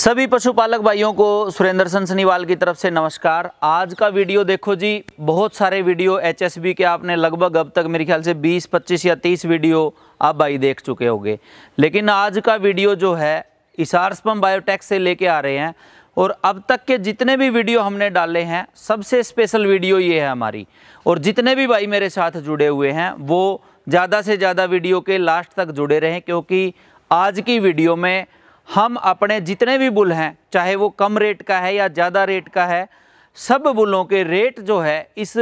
सभी पशुपालक भाइयों को सुरेंद्र सन सनीवाल की तरफ से नमस्कार आज का वीडियो देखो जी बहुत सारे वीडियो एचएसबी के आपने लगभग अब तक मेरे ख्याल से 20, 25 या 30 वीडियो आप भाई देख चुके होंगे लेकिन आज का वीडियो जो है इसार्सपम बायोटेक से लेके आ रहे हैं और अब तक के जितने भी वीडियो हमने डाले हैं सबसे स्पेशल वीडियो ये है हमारी और जितने भी भाई मेरे साथ जुड़े हुए हैं वो ज़्यादा से ज़्यादा वीडियो के लास्ट तक जुड़े रहें क्योंकि आज की वीडियो में हम अपने जितने भी बुल हैं चाहे वो कम रेट का है या ज़्यादा रेट का है सब बुलों के रेट जो है इस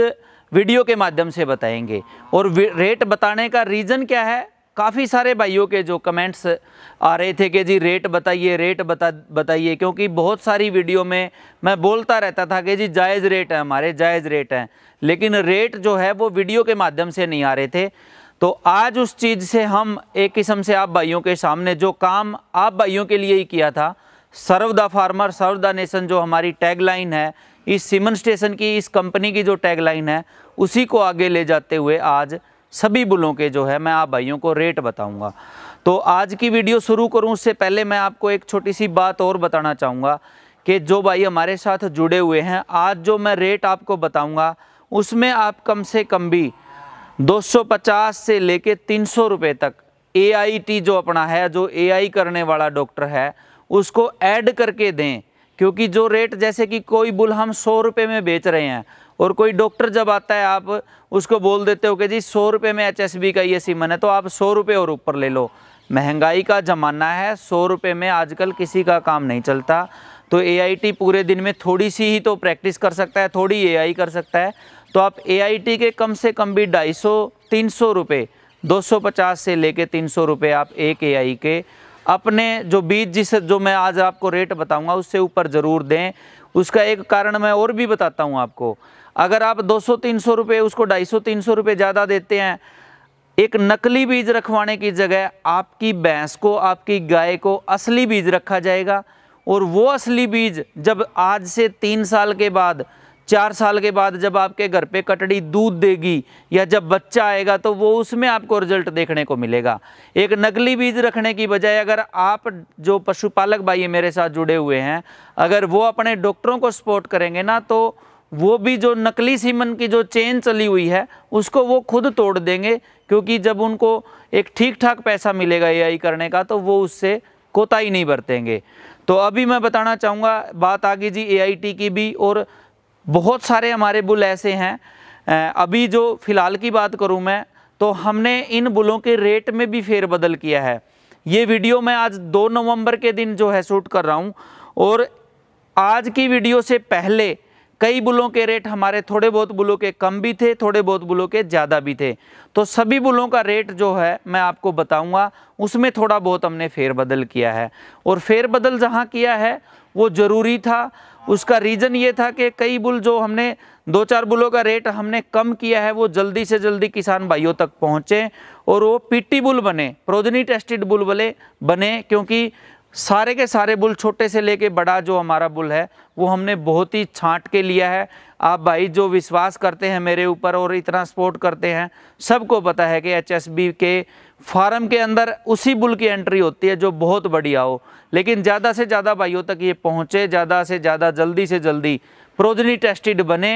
वीडियो के माध्यम से बताएंगे और रेट बताने का रीज़न क्या है काफ़ी सारे भाइयों के जो कमेंट्स आ रहे थे कि जी रेट बताइए रेट बता बताइए क्योंकि बहुत सारी वीडियो में मैं बोलता रहता था कि जी जायज़ रेट है हमारे जायज़ रेट हैं लेकिन रेट जो है वो वीडियो के माध्यम से नहीं आ रहे थे तो आज उस चीज़ से हम एक किस्म से आप भाइयों के सामने जो काम आप भाइयों के लिए ही किया था serve the farmer serve the nation जो हमारी टैगलाइन है इस सीमन स्टेशन की इस कंपनी की जो टैगलाइन है उसी को आगे ले जाते हुए आज सभी बुलों के जो है मैं आप भाइयों को रेट बताऊंगा तो आज की वीडियो शुरू करूं उससे पहले मैं आपको एक छोटी सी बात और बताना चाहूँगा कि जो भाई हमारे साथ जुड़े हुए हैं आज जो मैं रेट आपको बताऊँगा उसमें आप कम से कम भी 250 से लेके 300 रुपए तक ए जो अपना है जो ए करने वाला डॉक्टर है उसको ऐड करके दें क्योंकि जो रेट जैसे कि कोई बुल हम सौ रुपये में बेच रहे हैं और कोई डॉक्टर जब आता है आप उसको बोल देते हो कि जी सौ रुपये में एच का ये सीमन है तो आप सौ रुपये और ऊपर ले लो महंगाई का ज़माना है सौ रुपये में आजकल किसी का काम नहीं चलता तो ए पूरे दिन में थोड़ी सी ही तो प्रैक्टिस कर सकता है थोड़ी ए कर सकता है तो आप ए के कम से कम भी ढाई सौ तीन सौ रुपये दो सौ पचास से लेके तीन सौ रुपये आप एक ए के अपने जो बीज जिस जो मैं आज आपको रेट बताऊंगा उससे ऊपर ज़रूर दें उसका एक कारण मैं और भी बताता हूं आपको अगर आप 200-300 रुपए उसको 250-300 रुपए ज़्यादा देते हैं एक नकली बीज रखवाने की जगह आपकी भैंस को आपकी गाय को असली बीज रखा जाएगा और वो असली बीज जब आज से तीन साल के बाद चार साल के बाद जब आपके घर पे कटड़ी दूध देगी या जब बच्चा आएगा तो वो उसमें आपको रिजल्ट देखने को मिलेगा एक नकली बीज रखने की बजाय अगर आप जो पशुपालक भाई मेरे साथ जुड़े हुए हैं अगर वो अपने डॉक्टरों को सपोर्ट करेंगे ना तो वो भी जो नकली सीमन की जो चेन चली हुई है उसको वो खुद तोड़ देंगे क्योंकि जब उनको एक ठीक ठाक पैसा मिलेगा ए करने का तो वो उससे कोताही नहीं बरतेंगे तो अभी मैं बताना चाहूँगा बात आ गई जी ए की भी और बहुत सारे हमारे बुल ऐसे हैं अभी जो फ़िलहाल की बात करूँ मैं तो हमने इन बुलों के रेट में भी फेरबदल किया है ये वीडियो मैं आज 2 नवंबर के दिन जो है शूट कर रहा हूँ और आज की वीडियो से पहले कई बुलों के रेट हमारे थोड़े बहुत बुलों के कम भी थे थोड़े बहुत बुलों के ज़्यादा भी थे तो सभी बुलों का रेट जो है मैं आपको बताऊँगा उसमें थोड़ा बहुत हमने फेरबदल किया है और फेरबदल जहाँ किया है वो ज़रूरी था उसका रीज़न ये था कि कई बुल जो हमने दो चार बुलों का रेट हमने कम किया है वो जल्दी से जल्दी किसान भाइयों तक पहुँचे और वो पीटी बुल बने प्रोजनी टेस्टेड बुल बले बने क्योंकि सारे के सारे बुल छोटे से लेके बड़ा जो हमारा बुल है वो हमने बहुत ही छांट के लिया है आप भाई जो विश्वास करते हैं मेरे ऊपर और इतना सपोर्ट करते हैं सबको पता है कि एच के फार्म के अंदर उसी बुल की एंट्री होती है जो बहुत बढ़िया हो लेकिन ज़्यादा से ज़्यादा भाइयों तक ये पहुँचे ज़्यादा से ज़्यादा जल्दी से जल्दी प्रोजनी टेस्टेड बने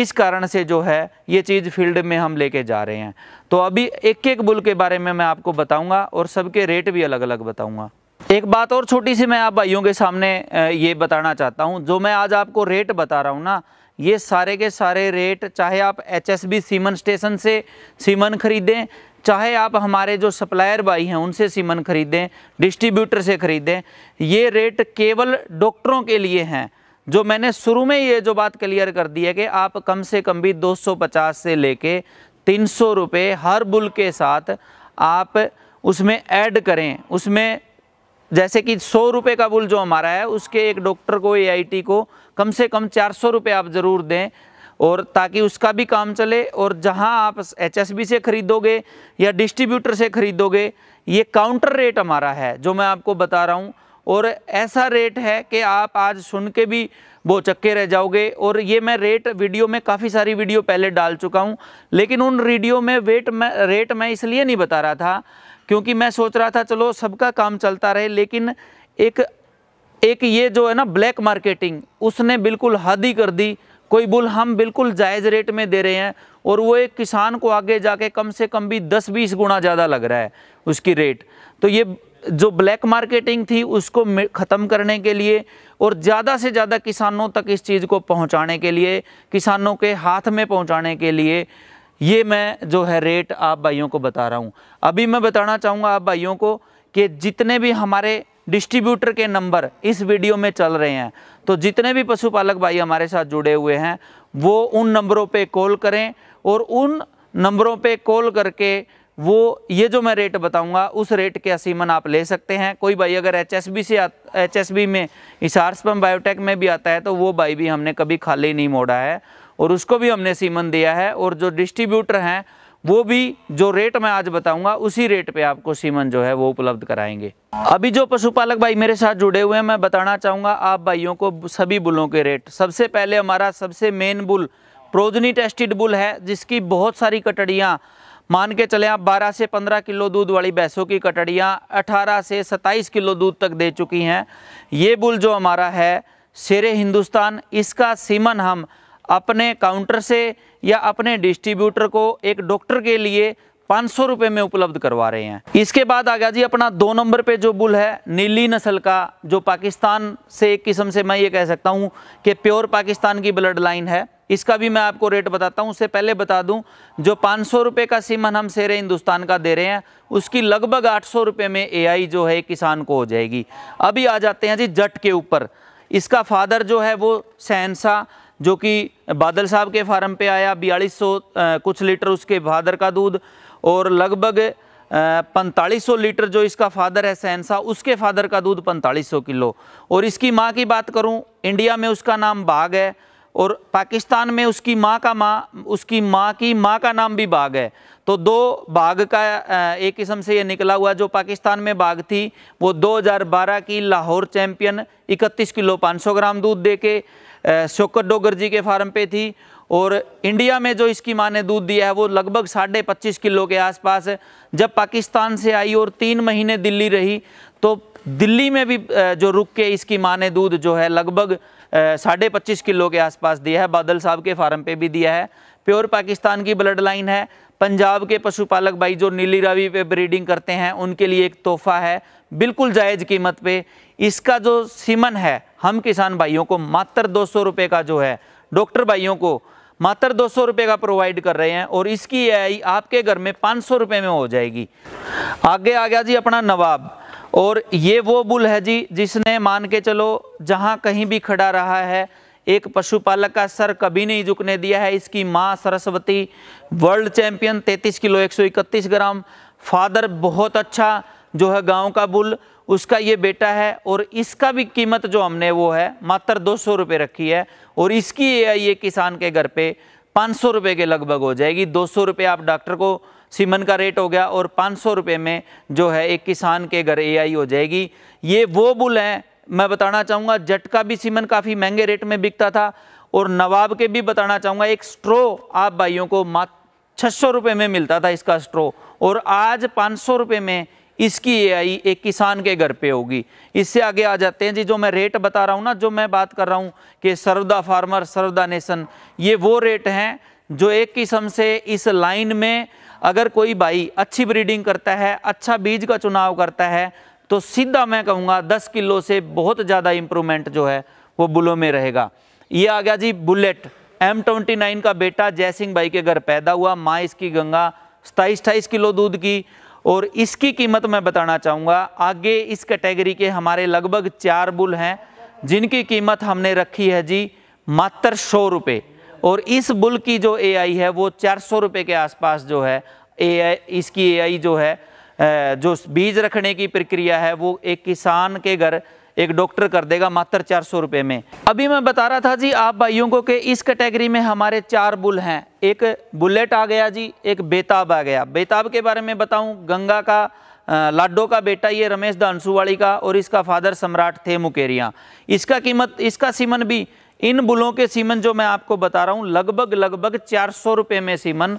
इस कारण से जो है ये चीज़ फील्ड में हम लेके जा रहे हैं तो अभी एक एक बुल के बारे में मैं आपको बताऊंगा और सबके रेट भी अलग अलग बताऊंगा एक बात और छोटी सी मैं आप भाइयों के सामने ये बताना चाहता हूँ जो मैं आज आपको रेट बता रहा हूँ ना ये सारे के सारे रेट चाहे आप H S B semen station से सीमन ख़रीदें चाहे आप हमारे जो सप्लायर भाई हैं उनसे सीमन ख़रीदें डिस्ट्रीब्यूटर से ख़रीदें ये रेट केवल डॉक्टरों के लिए हैं जो मैंने शुरू में ये जो बात क्लियर कर दी है कि आप कम से कम भी 250 से लेके तीन सौ रुपये हर बुल के साथ आप उसमें ऐड करें उसमें जैसे कि सौ रुपये का बुल जो हमारा है उसके एक डॉक्टर को ए को कम से कम चार सौ रुपये आप ज़रूर दें और ताकि उसका भी काम चले और जहां आप एच से ख़रीदोगे या डिस्ट्रीब्यूटर से ख़रीदोगे ये काउंटर रेट हमारा है जो मैं आपको बता रहा हूँ और ऐसा रेट है कि आप आज सुन के भी वो चक्के रह जाओगे और ये मैं रेट वीडियो में काफ़ी सारी वीडियो पहले डाल चुका हूँ लेकिन उन वीडियो में वेट मैं रेट मैं इसलिए नहीं बता रहा था क्योंकि मैं सोच रहा था चलो सबका काम चलता रहे लेकिन एक एक ये जो है ना ब्लैक मार्केटिंग उसने बिल्कुल हद ही कर दी कोई बुल हम बिल्कुल जायज़ रेट में दे रहे हैं और वो एक किसान को आगे जाके कम से कम भी 10-20 गुना ज़्यादा लग रहा है उसकी रेट तो ये जो ब्लैक मार्केटिंग थी उसको ख़त्म करने के लिए और ज़्यादा से ज़्यादा किसानों तक इस चीज़ को पहुँचाने के लिए किसानों के हाथ में पहुँचाने के लिए ये मैं जो है रेट आप भाइयों को बता रहा हूँ अभी मैं बताना चाहूँगा आप भाइयों को कि जितने भी हमारे डिस्ट्रीब्यूटर के नंबर इस वीडियो में चल रहे हैं तो जितने भी पशुपालक भाई हमारे साथ जुड़े हुए हैं वो उन नंबरों पे कॉल करें और उन नंबरों पे कॉल करके वो ये जो मैं रेट बताऊंगा उस रेट के असीमन आप ले सकते हैं कोई भाई अगर एच से एच में इसारसपम बायोटेक में भी आता है तो वो भाई भी हमने कभी खाली नहीं मोड़ा है और उसको भी हमने सीमन दिया है और जो डिस्ट्रीब्यूटर हैं वो भी जो रेट मैं आज बताऊंगा उसी रेट पे आपको सीमन जो है वो उपलब्ध कराएंगे अभी जो पशुपालक भाई मेरे साथ जुड़े हुए हैं मैं बताना चाहूँगा आप भाइयों को सभी बुलों के रेट सबसे पहले हमारा सबसे main bull progeny tested bull है जिसकी बहुत सारी कटड़ियाँ मान के चले आप 12 से 15 किलो दूध वाली भैंसों की कटड़ियाँ 18 से 27 किलो दूध तक दे चुकी हैं ये बुल जो हमारा है शेर हिंदुस्तान इसका सीमन हम अपने काउंटर से या अपने डिस्ट्रीब्यूटर को एक डॉक्टर के लिए पाँच सौ रुपये में उपलब्ध करवा रहे हैं इसके बाद आ गया जी अपना दो नंबर पे जो बुल है नीली नस्ल का जो पाकिस्तान से एक किस्म से मैं ये कह सकता हूँ कि प्योर पाकिस्तान की ब्लड लाइन है इसका भी मैं आपको रेट बताता हूँ उससे पहले बता दूँ जो पाँच सौ रुपये का सीमन हम शेर हिंदुस्तान का दे रहे हैं उसकी लगभग आठ सौ रुपये में ए जो है किसान को हो जाएगी अभी आ जाते हैं जी जट के ऊपर इसका फादर जो है वो सहनसा जो कि बादल साहब के फार्म पे आया बयालीस सौ कुछ लीटर उसके फादर का दूध और लगभग पैंतालीस सौ लीटर जो इसका फादर है सहनसा उसके फादर का दूध पैंतालीस सौ किलो और इसकी माँ की बात करूँ इंडिया में उसका नाम बाघ है और पाकिस्तान में उसकी माँ का माँ उसकी माँ की माँ का नाम भी बाघ है तो दो बाघ का एक किस्म से ये निकला हुआ जो पाकिस्तान में बाघ थी वो 2012 की लाहौर चैंपियन 31 किलो 500 ग्राम दूध देके शोकत डोगर जी के फार्म पे थी और इंडिया में जो इसकी माँ ने दूध दिया है वो लगभग साढ़े पच्चीस किलो के आसपास जब पाकिस्तान से आई और तीन महीने दिल्ली रही तो दिल्ली में भी जो रुक के इसकी माँ ने दूध जो है लगभग साढ़े पच्चीस किलो के आसपास दिया है बादल साहब के फार्म पे भी दिया है प्योर पाकिस्तान की ब्लड लाइन है पंजाब के पशुपालक भाई जो नीली रवि पे ब्रीडिंग करते हैं उनके लिए एक तोहफा है बिल्कुल जायज़ कीमत पे इसका जो सीमन है हम किसान भाइयों को मात्र दो सौ रुपये का जो है डॉक्टर भाइयों को मात्र दो सौ रुपये का प्रोवाइड कर रहे हैं और इसकी आई आपके घर में पाँच सौ में हो जाएगी आगे आ गया जी अपना नवाब और ये वो बुल है जी जिसने मान के चलो जहाँ कहीं भी खड़ा रहा है एक पशुपालक का सर कभी नहीं झुकने दिया है इसकी माँ Saraswati world champion 33 kilo 131 gram father बहुत अच्छा जो है गांव का बुल उसका ये बेटा है और इसका भी कीमत जो हमने वो है मात्र दो सौ रुपये रखी है और इसकी ये, ये किसान के घर पर पाँच सौ के लगभग हो जाएगी दो सौ रुपये आप डॉक्टर को सीमन का रेट हो गया और पाँच सौ रुपये में जो है एक किसान के घर एआई हो जाएगी ये वो बुल हैं मैं बताना चाहूँगा जट का भी सीमन काफ़ी महंगे रेट में बिकता था और नवाब के भी बताना चाहूँगा एक स्ट्रो आप भाइयों को मात्र छः सौ रुपये में मिलता था इसका स्ट्रो और आज पाँच सौ रुपये में इसकी ए आई एक किसान के घर पे होगी इससे आगे आ जाते हैं जी जो मैं रेट बता रहा हूँ ना जो मैं बात कर रहा हूँ कि सर्वदा फार्मर सर्वदा नेशन ये वो रेट हैं जो एक किस्म से इस लाइन में अगर कोई भाई अच्छी ब्रीडिंग करता है अच्छा बीज का चुनाव करता है तो सीधा मैं कहूँगा दस किलो से बहुत ज़्यादा इम्प्रूवमेंट जो है वो बुलों में रहेगा ये आ गया जी बुलेट एम ट्वेंटी नाइन का बेटा जयसिंह भाई के घर पैदा हुआ माँ इसकी गंगा सताईस अठाईस किलो दूध की और इसकी कीमत मैं बताना चाहूँगा आगे इस कैटेगरी के हमारे लगभग चार बुल हैं जिनकी कीमत हमने रखी है जी मात्र सौ रुपये और इस बुल की जो एआई है वो चार सौ रुपये के आसपास जो है एआई इसकी एआई जो है जो बीज रखने की प्रक्रिया है वो एक किसान के घर एक डॉक्टर कर देगा मात्र चार सौ रुपये में अभी मैं बता रहा था जी आप भाइयों को कि इस कैटेगरी में हमारे चार बुल हैं एक बुलेट आ गया जी एक बेताब आ गया बेताब के बारे में बताऊं गंगा का लाडो का बेटा ये रमेश दानसूवाड़ी का और इसका फादर सम्राट थे मुकेरिया इसका कीमत इसका सीमन भी इन बुलों के सीमन जो मैं आपको बता रहा हूँ लगभग लगभग चार सौ रुपये में सीमन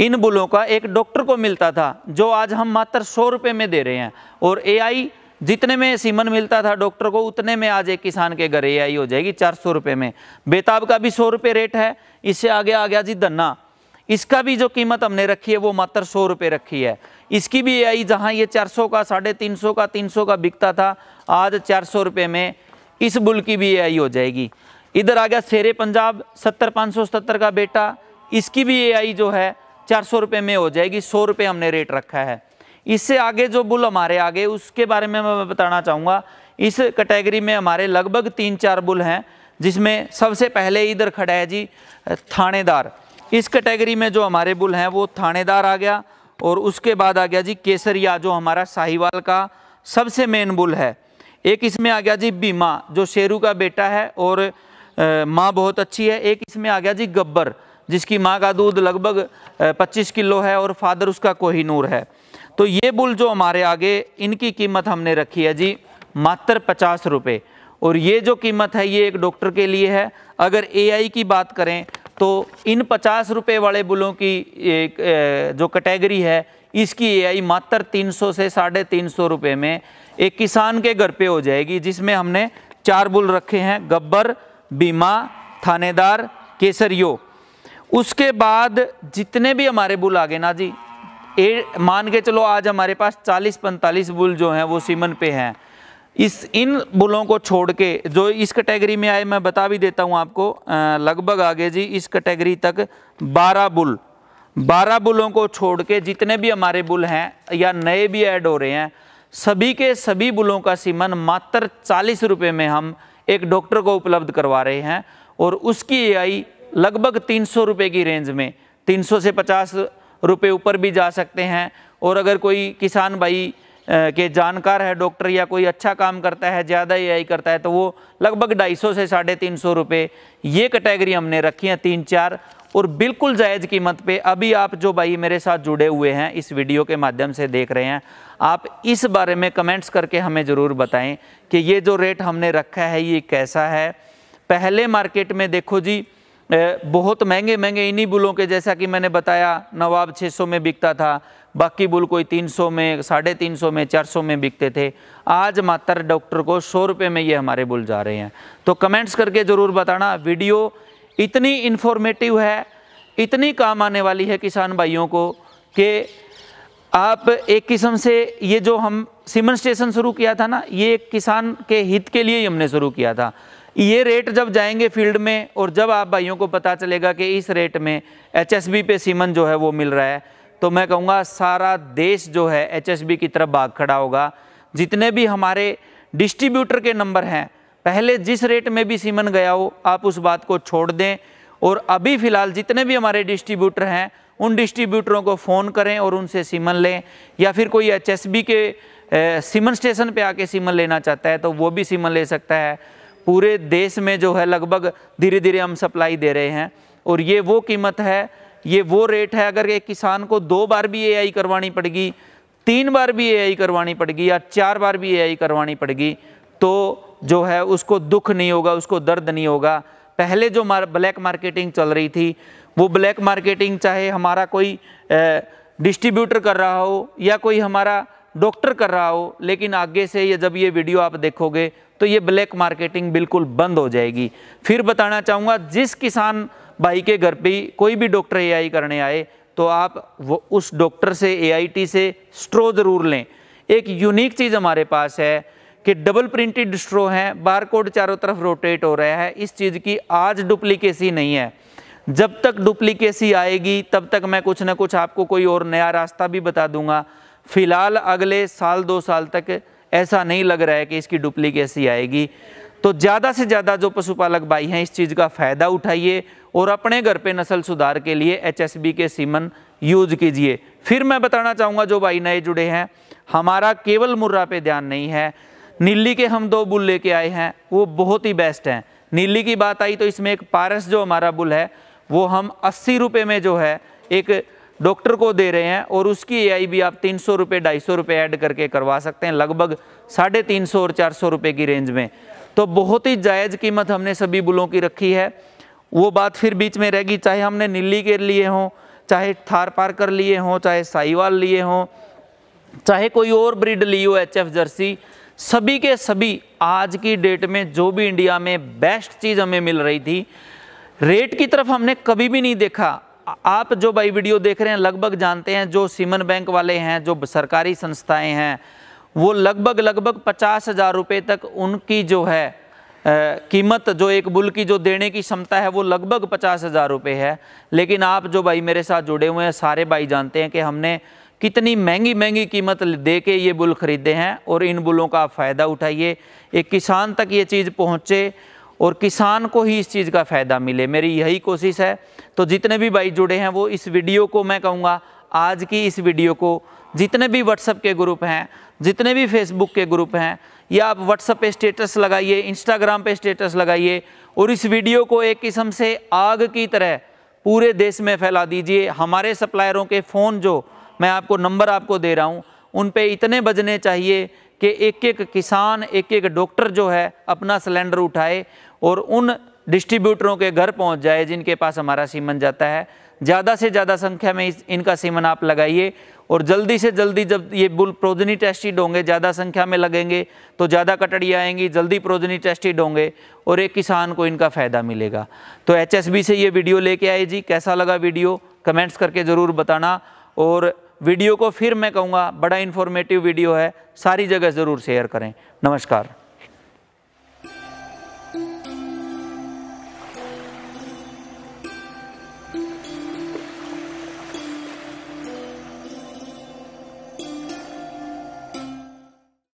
इन बुलों का एक डॉक्टर को मिलता था जो आज हम मात्र सौ रुपये में दे रहे हैं और एआई जितने में सीमन मिलता था डॉक्टर को उतने में आज एक किसान के घर एआई हो जाएगी चार सौ रुपये में बेताब का भी सौ रुपये रेट है इससे आगे आ गया जी धन्ना इसका भी जो कीमत हमने रखी है वो मात्र सौ रुपये रखी है इसकी भी आई जहाँ ये चार सौ का साढ़े तीन सौ का तीन सौ का बिकता था आज चार सौ रुपये में इस बुल की भी ए हो जाएगी इधर आ गया शेर पंजाब सत्तर पाँच सौ सत्तर का बेटा इसकी भी ए जो है चार सौ रुपये में हो जाएगी सौ रुपये हमने रेट रखा है इससे आगे जो बुल हमारे आगे उसके बारे में मैं बताना चाहूँगा इस कैटेगरी में हमारे लगभग तीन चार बुल हैं जिसमें सबसे पहले इधर खड़ा है जी थानेदार इस कैटेगरी में जो हमारे बुल हैं वो थानेदार आ गया और उसके बाद आ गया जी केसरिया जो हमारा साहिवाल का सबसे मेन बुल है एक इसमें आ गया जी बीमा जो शेरू का बेटा है और माँ बहुत अच्छी है एक इसमें आ गया जी गब्बर जिसकी माँ का दूध लगभग 25 किलो है और फादर उसका नूर है तो ये बुल जो हमारे आगे इनकी कीमत हमने रखी है जी मात्र पचास रुपये और ये जो कीमत है ये एक डॉक्टर के लिए है अगर एआई की बात करें तो इन पचास रुपये वाले बुलों की एक जो कैटेगरी है इसकी एआई मात्र 300 से साढ़े तीन सौ रुपये में एक किसान के घर पे हो जाएगी जिसमें हमने चार बुल रखे हैं गब्बर बीमा थानेदार केसरियो उसके बाद जितने भी हमारे बुल आ गए ना जी ए मान के चलो आज हमारे पास 40-45 बुल जो हैं वो सीमन पे हैं इस इन बुलों को छोड़ के जो इस कैटेगरी में आए मैं बता भी देता हूँ आपको लगभग आगे जी इस कैटेगरी तक 12 बुल 12 बुलों को छोड़ के जितने भी हमारे बुल हैं या नए भी ऐड हो रहे हैं सभी के सभी बुलों का सीमन मात्र चालीस रुपये में हम एक डॉक्टर को उपलब्ध करवा रहे हैं और उसकी ए लगभग तीन सौ रुपये की रेंज में तीन सौ से पचास रुपये ऊपर भी जा सकते हैं और अगर कोई किसान भाई के जानकार है डॉक्टर या कोई अच्छा काम करता है ज़्यादा ए करता है तो वो लगभग ढाई सौ से साढ़े तीन सौ रुपये ये कैटेगरी हमने रखी है तीन चार और बिल्कुल जायज़ कीमत पे अभी आप जो भाई मेरे साथ जुड़े हुए हैं इस वीडियो के माध्यम से देख रहे हैं आप इस बारे में कमेंट्स करके हमें ज़रूर बताएं कि ये जो रेट हमने रखा है ये कैसा है पहले मार्केट में देखो जी बहुत महंगे महंगे इन्हीं बुलों के जैसा कि मैंने बताया नवाब 600 में बिकता था बाकी बुल कोई 300 में साढ़े तीन सौ में 400 में बिकते थे आज मात्र डॉक्टर को सौ रुपये में ये हमारे बुल जा रहे हैं तो कमेंट्स करके ज़रूर बताना वीडियो इतनी इन्फॉर्मेटिव है इतनी काम आने वाली है किसान भाइयों को कि आप एक किस्म से ये जो हम सिमन स्टेशन शुरू किया था ना ये किसान के हित के लिए ही हमने शुरू किया था ये रेट जब जाएंगे फील्ड में और जब आप भाइयों को पता चलेगा कि इस रेट में एच पे सीमन जो है वो मिल रहा है तो मैं कहूँगा सारा देश जो है एच की तरफ भाग खड़ा होगा जितने भी हमारे डिस्ट्रीब्यूटर के नंबर हैं पहले जिस रेट में भी सीमन गया हो आप उस बात को छोड़ दें और अभी फ़िलहाल जितने भी हमारे डिस्ट्रीब्यूटर हैं उन डिस्ट्रीब्यूटरों को फ़ोन करें और उनसे सीमन लें या फिर कोई एच के ए, सीमन स्टेशन पे आके सीमन लेना चाहता है तो वो भी सीमन ले सकता है पूरे देश में जो है लगभग धीरे धीरे हम सप्लाई दे रहे हैं और ये वो कीमत है ये वो रेट है अगर एक किसान को दो बार भी आई करवानी पड़ेगी तीन बार भी आई करवानी पड़ेगी या चार बार भी आई करवानी पड़ेगी तो जो है उसको दुख नहीं होगा उसको दर्द नहीं होगा पहले जो मार, ब्लैक मार्केटिंग चल रही थी वो ब्लैक मार्केटिंग चाहे हमारा कोई डिस्ट्रीब्यूटर कर रहा हो या कोई हमारा डॉक्टर कर रहा हो लेकिन आगे से ये जब ये वीडियो आप देखोगे तो ये ब्लैक मार्केटिंग बिल्कुल बंद हो जाएगी फिर बताना चाहूँगा जिस किसान भाई के घर पर कोई भी डॉक्टर ए करने आए तो आप वो उस डॉक्टर से ए से स्ट्रो ज़रूर लें एक यूनिक चीज़ हमारे पास है कि डबल प्रिंटेड स्ट्रो है बार कोड चारों तरफ रोटेट हो रहा है इस चीज़ की आज डुप्लीकेसी नहीं है जब तक डुप्लीकेसी आएगी तब तक मैं कुछ ना कुछ आपको कोई और नया रास्ता भी बता दूंगा फ़िलहाल अगले साल दो साल तक ऐसा नहीं लग रहा है कि इसकी डुप्लीकेसी आएगी तो ज़्यादा से ज़्यादा जो पशुपालक भाई हैं इस चीज़ का फ़ायदा उठाइए और अपने घर पे नस्ल सुधार के लिए एचएसबी के सीमन यूज कीजिए फिर मैं बताना चाहूँगा जो भाई नए जुड़े हैं हमारा केवल मुर्रा पे ध्यान नहीं है नीली के हम दो बुल लेके आए हैं वो बहुत ही बेस्ट हैं नीली की बात आई तो इसमें एक पारस जो हमारा बुल है वो हम अस्सी रुपये में जो है एक डॉक्टर को दे रहे हैं और उसकी एआई भी आप तीन सौ रुपये ढाई सौ रुपये ऐड करके करवा सकते हैं लगभग साढ़े तीन सौ और चार सौ रुपये की रेंज में तो बहुत ही जायज़ कीमत हमने सभी बुलों की रखी है वो बात फिर बीच में रहेगी चाहे हमने नीली के लिए हों चाहे थार पार्कर लिए हों चाहे साहिवाल लिए हों चाहे कोई और ब्रिड ली हो एच एफ जर्सी सभी के सभी आज की डेट में जो भी इंडिया में बेस्ट चीज़ हमें मिल रही थी रेट की तरफ हमने कभी भी नहीं देखा आप जो भाई वीडियो देख रहे हैं लगभग जानते हैं जो सीमन बैंक वाले हैं जो सरकारी संस्थाएं हैं वो लगभग लगभग पचास हज़ार रुपये तक उनकी जो है आ, कीमत जो एक बुल की जो देने की क्षमता है वो लगभग पचास हज़ार रुपये है लेकिन आप जो भाई मेरे साथ जुड़े हुए हैं सारे भाई जानते हैं कि हमने कितनी महंगी महंगी कीमत दे के ये बुल खरीदे हैं और इन बुलों का फ़ायदा उठाइए एक किसान तक ये चीज़ पहुँचे और किसान को ही इस चीज़ का फ़ायदा मिले मेरी यही कोशिश है तो जितने भी भाई जुड़े हैं वो इस वीडियो को मैं कहूँगा आज की इस वीडियो को जितने भी व्हाट्सअप के ग्रुप हैं जितने भी फेसबुक के ग्रुप हैं या आप व्हाट्सअप पे स्टेटस लगाइए इंस्टाग्राम पे स्टेटस लगाइए और इस वीडियो को एक किस्म से आग की तरह पूरे देश में फैला दीजिए हमारे सप्लायरों के फ़ोन जो मैं आपको नंबर आपको दे रहा हूँ उन पर इतने बजने चाहिए कि एक एक किसान एक एक डॉक्टर जो है अपना सिलेंडर उठाए और उन डिस्ट्रीब्यूटरों के घर पहुंच जाए जिनके पास हमारा सीमन जाता है ज़्यादा से ज़्यादा संख्या में इस, इनका सीमन आप लगाइए और जल्दी से जल्दी जब ये बुल प्रोजनी टेस्टिड होंगे ज़्यादा संख्या में लगेंगे तो ज़्यादा कटड़ियाँ आएंगी जल्दी प्रोजनी टेस्टिड होंगे और एक किसान को इनका फ़ायदा मिलेगा तो एच से ये वीडियो लेके आए जी कैसा लगा वीडियो कमेंट्स करके ज़रूर बताना और वीडियो को फिर मैं कहूँगा बड़ा इन्फॉर्मेटिव वीडियो है सारी जगह ज़रूर शेयर करें नमस्कार